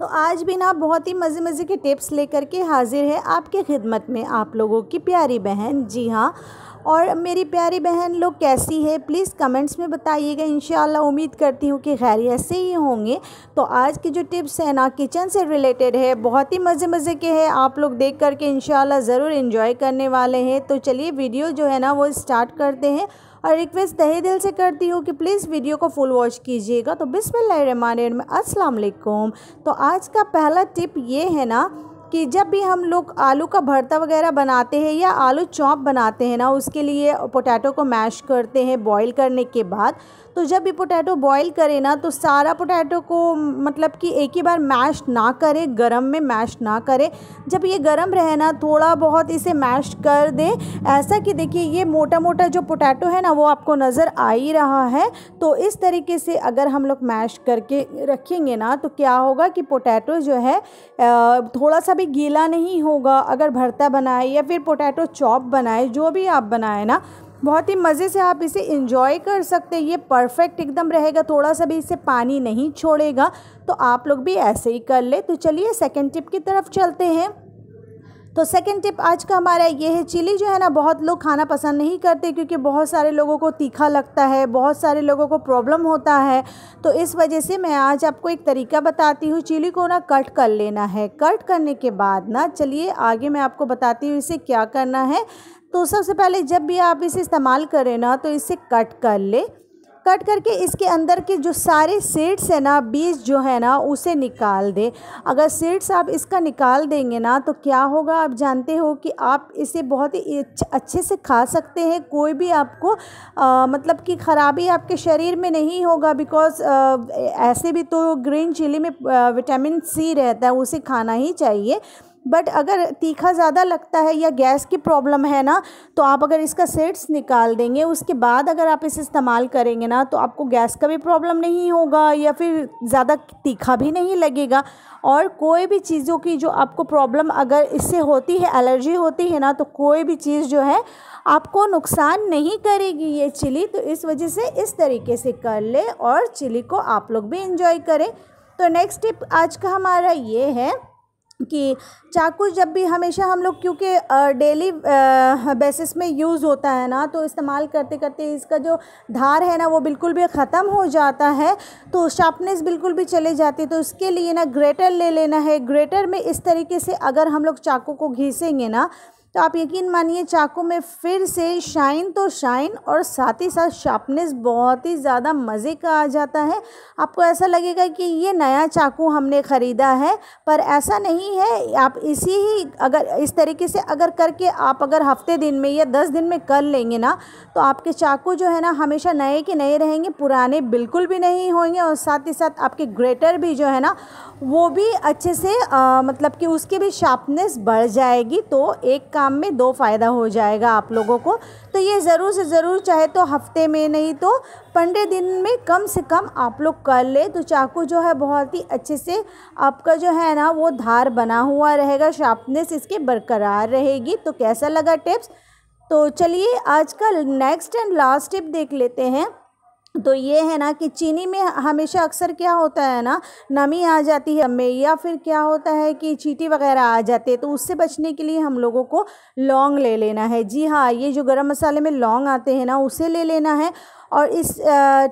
तो आज भी ना बहुत ही मज़े मज़े के टिप्स लेकर के हाज़िर है आपके खिदमत में आप लोगों की प्यारी बहन जी हाँ और मेरी प्यारी बहन लोग कैसी है प्लीज़ कमेंट्स में बताइएगा इन उम्मीद करती हूँ कि खैर ऐसे ही होंगे तो आज की जो टिप्स है ना किचन से रिलेटेड है बहुत ही मज़े मज़े के हैं आप लोग देख करके इन ज़रूर इन्जॉय करने वाले हैं तो चलिए वीडियो जो है ना वो स्टार्ट करते हैं और रिक्वेस्ट तहे दिल से करती हूँ कि प्लीज़ वीडियो को फुल वॉच कीजिएगा तो बिसमिल्लर में तो आज का पहला टिप ये है ना कि जब भी हम लोग आलू का भरता वगैरह बनाते हैं या आलू चॉप बनाते हैं ना उसके लिए पोटैटो को मैश करते हैं बॉईल करने के बाद तो जब भी पोटैटो बॉईल करें ना तो सारा पोटैटो को मतलब कि एक ही बार मैश ना करें गरम में मैश ना करें जब ये गरम रहे ना थोड़ा बहुत इसे मैश कर दें ऐसा कि देखिए ये मोटा मोटा जो पोटैटो है ना वो आपको नज़र आ ही रहा है तो इस तरीके से अगर हम लोग मैश करके रखेंगे ना तो क्या होगा कि पोटैटो जो है थोड़ा सा कभी गीला नहीं होगा अगर भरता बनाए या फिर पोटैटो चॉप बनाए जो भी आप बनाए ना बहुत ही मज़े से आप इसे इंजॉय कर सकते हैं ये परफेक्ट एकदम रहेगा थोड़ा सा भी इसे पानी नहीं छोड़ेगा तो आप लोग भी ऐसे ही कर ले तो चलिए सेकेंड टिप की तरफ चलते हैं तो सेकेंड टिप आज का हमारा ये है चिली जो है ना बहुत लोग खाना पसंद नहीं करते क्योंकि बहुत सारे लोगों को तीखा लगता है बहुत सारे लोगों को प्रॉब्लम होता है तो इस वजह से मैं आज आपको एक तरीका बताती हूँ चिली को ना कट कर लेना है कट करने के बाद ना चलिए आगे मैं आपको बताती हूँ इसे क्या करना है तो सबसे पहले जब भी आप इसे इस्तेमाल करें ना तो इसे कट कर ले कट करके इसके अंदर के जो सारे सीड्स हैं ना बीज जो है ना उसे निकाल दे अगर सीड्स आप इसका निकाल देंगे ना तो क्या होगा आप जानते हो कि आप इसे बहुत ही अच्छे से खा सकते हैं कोई भी आपको आ, मतलब कि ख़राबी आपके शरीर में नहीं होगा बिकॉज़ ऐसे भी तो ग्रीन चिली में विटामिन सी रहता है उसे खाना ही चाहिए बट अगर तीखा ज़्यादा लगता है या गैस की प्रॉब्लम है ना तो आप अगर इसका सेट्स निकाल देंगे उसके बाद अगर आप इसे इस्तेमाल करेंगे ना तो आपको गैस का भी प्रॉब्लम नहीं होगा या फिर ज़्यादा तीखा भी नहीं लगेगा और कोई भी चीज़ों की जो आपको प्रॉब्लम अगर इससे होती है एलर्जी होती है ना तो कोई भी चीज़ जो है आपको नुकसान नहीं करेगी ये चिली तो इस वजह से इस तरीके से कर ले और चिली को आप लोग भी इंजॉय करें तो नेक्स्ट टिप आज का हमारा ये है कि चाकू जब भी हमेशा हम लोग क्योंकि डेली बेसिस में यूज़ होता है ना तो इस्तेमाल करते करते इसका जो धार है ना वो बिल्कुल भी ख़त्म हो जाता है तो शार्पनेस बिल्कुल भी चले जाती है तो उसके लिए ना ग्रेटर ले लेना है ग्रेटर में इस तरीके से अगर हम लोग चाकू को घीसेंगे ना तो आप यकीन मानिए चाकू में फिर से शाइन तो शाइन और साथ ही साथ शार्पनेस बहुत ही ज़्यादा मज़े का आ जाता है आपको ऐसा लगेगा कि ये नया चाकू हमने ख़रीदा है पर ऐसा नहीं है आप इसी ही अगर इस तरीके से अगर करके आप अगर हफ्ते दिन में या दस दिन में कर लेंगे ना तो आपके चाकू जो है ना हमेशा नए के नए रहेंगे पुराने बिल्कुल भी नहीं होंगे और साथ ही साथ आपके ग्रेटर भी जो है ना वो भी अच्छे से आ, मतलब कि उसकी भी शार्पनेस बढ़ जाएगी तो एक काम में दो फ़ायदा हो जाएगा आप लोगों को तो ये ज़रूर से ज़रूर चाहे तो हफ्ते में नहीं तो पंद्रह दिन में कम से कम आप लोग कर ले तो चाकू जो है बहुत ही अच्छे से आपका जो है ना वो धार बना हुआ रहेगा शार्पनेस इसके बरकरार रहेगी तो कैसा लगा टिप्स तो चलिए आज का नेक्स्ट एंड लास्ट टिप देख लेते हैं तो ये है ना कि चीनी में हमेशा अक्सर क्या होता है ना नमी आ जाती है हमें या फिर क्या होता है कि चीटी वगैरह आ जाते हैं तो उससे बचने के लिए हम लोगों को लौंग ले लेना है जी हाँ ये जो गरम मसाले में लौंग आते हैं ना उसे ले लेना है और इस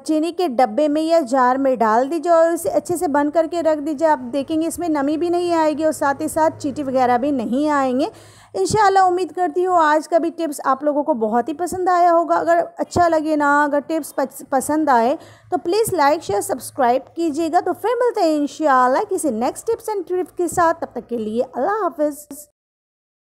चीनी के डब्बे में या जार में डाल दीजिए और इसे अच्छे से बंद करके रख दीजिए आप देखेंगे इसमें नमी भी नहीं आएगी और साथ ही साथ चीटी वगैरह भी नहीं आएंगे इन उम्मीद करती हूँ आज का भी टिप्स आप लोगों को बहुत ही पसंद आया होगा अगर अच्छा लगे ना अगर टिप्स पसंद आए तो प्लीज़ लाइक शेयर सब्सक्राइब कीजिएगा तो फिर मिलते हैं इन किसी नेक्स्ट टिप्स एंड ट्रिप के साथ तब तक के लिए अल्लाह हाफिज़